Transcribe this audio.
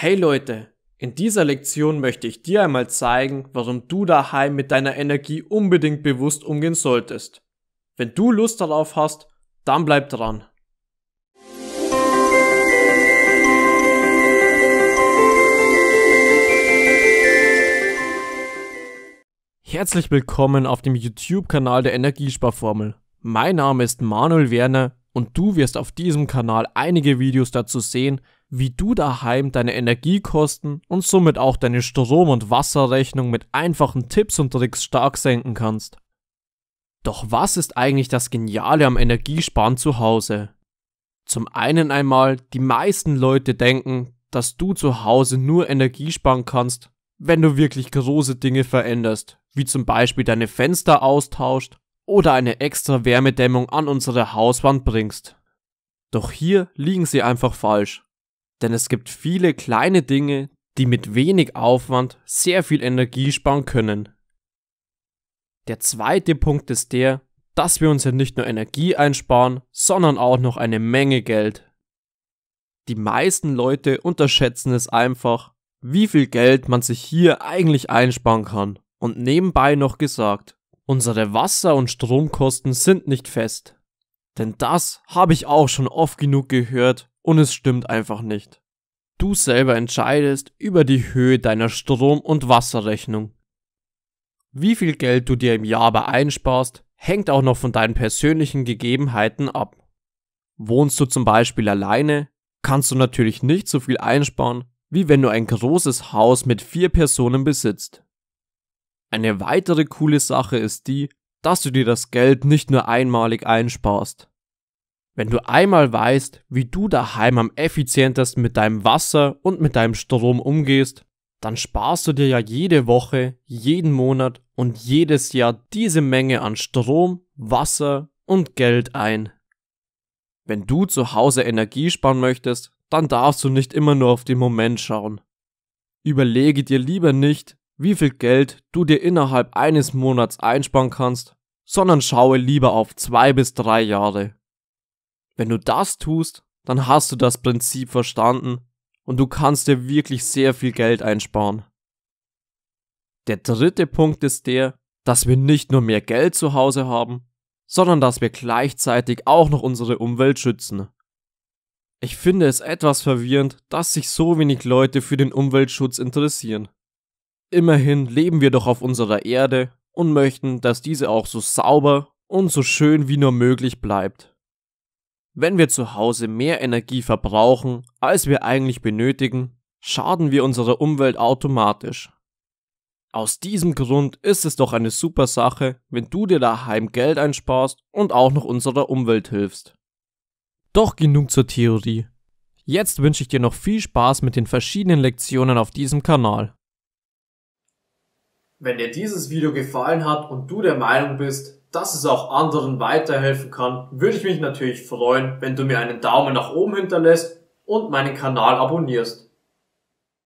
Hey Leute, in dieser Lektion möchte ich dir einmal zeigen, warum du daheim mit deiner Energie unbedingt bewusst umgehen solltest. Wenn du Lust darauf hast, dann bleib dran. Herzlich willkommen auf dem YouTube-Kanal der Energiesparformel. Mein Name ist Manuel Werner und du wirst auf diesem Kanal einige Videos dazu sehen, wie du daheim deine Energiekosten und somit auch deine Strom- und Wasserrechnung mit einfachen Tipps und Tricks stark senken kannst. Doch was ist eigentlich das Geniale am Energiesparen zu Hause? Zum einen einmal, die meisten Leute denken, dass du zu Hause nur Energie sparen kannst, wenn du wirklich große Dinge veränderst, wie zum Beispiel deine Fenster austauscht oder eine extra Wärmedämmung an unsere Hauswand bringst. Doch hier liegen sie einfach falsch. Denn es gibt viele kleine Dinge, die mit wenig Aufwand sehr viel Energie sparen können. Der zweite Punkt ist der, dass wir uns ja nicht nur Energie einsparen, sondern auch noch eine Menge Geld. Die meisten Leute unterschätzen es einfach, wie viel Geld man sich hier eigentlich einsparen kann. Und nebenbei noch gesagt, unsere Wasser- und Stromkosten sind nicht fest. Denn das habe ich auch schon oft genug gehört und es stimmt einfach nicht. Du selber entscheidest über die Höhe deiner Strom- und Wasserrechnung. Wie viel Geld du dir im Jahr aber einsparst, hängt auch noch von deinen persönlichen Gegebenheiten ab. Wohnst du zum Beispiel alleine, kannst du natürlich nicht so viel einsparen, wie wenn du ein großes Haus mit vier Personen besitzt. Eine weitere coole Sache ist die, dass du dir das Geld nicht nur einmalig einsparst. Wenn du einmal weißt, wie du daheim am effizientesten mit deinem Wasser und mit deinem Strom umgehst, dann sparst du dir ja jede Woche, jeden Monat und jedes Jahr diese Menge an Strom, Wasser und Geld ein. Wenn du zu Hause Energie sparen möchtest, dann darfst du nicht immer nur auf den Moment schauen. Überlege dir lieber nicht, wie viel Geld du dir innerhalb eines Monats einsparen kannst, sondern schaue lieber auf zwei bis drei Jahre. Wenn du das tust, dann hast du das Prinzip verstanden und du kannst dir wirklich sehr viel Geld einsparen. Der dritte Punkt ist der, dass wir nicht nur mehr Geld zu Hause haben, sondern dass wir gleichzeitig auch noch unsere Umwelt schützen. Ich finde es etwas verwirrend, dass sich so wenig Leute für den Umweltschutz interessieren. Immerhin leben wir doch auf unserer Erde und möchten, dass diese auch so sauber und so schön wie nur möglich bleibt. Wenn wir zu Hause mehr Energie verbrauchen, als wir eigentlich benötigen, schaden wir unserer Umwelt automatisch. Aus diesem Grund ist es doch eine super Sache, wenn du dir daheim Geld einsparst und auch noch unserer Umwelt hilfst. Doch genug zur Theorie. Jetzt wünsche ich dir noch viel Spaß mit den verschiedenen Lektionen auf diesem Kanal. Wenn dir dieses Video gefallen hat und du der Meinung bist, dass es auch anderen weiterhelfen kann, würde ich mich natürlich freuen, wenn du mir einen Daumen nach oben hinterlässt und meinen Kanal abonnierst.